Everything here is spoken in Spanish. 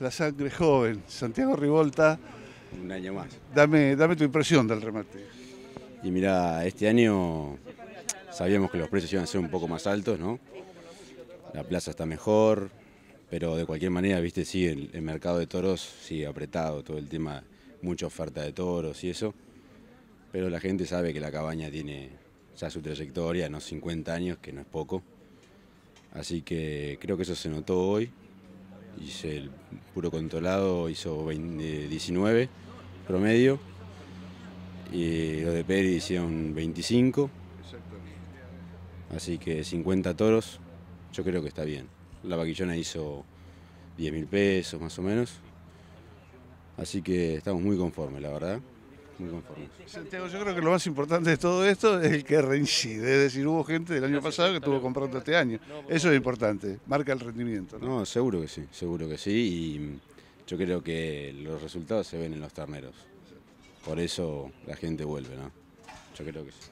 La sangre joven, Santiago Rivolta. Un año más. Dame, dame tu impresión del remate. Y mira, este año sabíamos que los precios iban a ser un poco más altos, ¿no? La plaza está mejor, pero de cualquier manera, viste, sí, el, mercado de toros sigue apretado, todo el tema, mucha oferta de toros y eso. Pero la gente sabe que la cabaña tiene ya su trayectoria, no 50 años, que no es poco. Así que creo que eso se notó hoy, hice el puro controlado, hizo 19 promedio, y los de Peri hicieron 25, así que 50 toros, yo creo que está bien. La vaquillona hizo 10 mil pesos más o menos, así que estamos muy conformes, la verdad muy Santiago, yo creo que lo más importante de todo esto es el que reincide, es decir, hubo gente del año pasado que estuvo comprando este año. Eso es importante, marca el rendimiento. No, no seguro que sí, seguro que sí, y mm, yo creo que los resultados se ven en los terneros. Por eso la gente vuelve, ¿no? Yo creo que sí.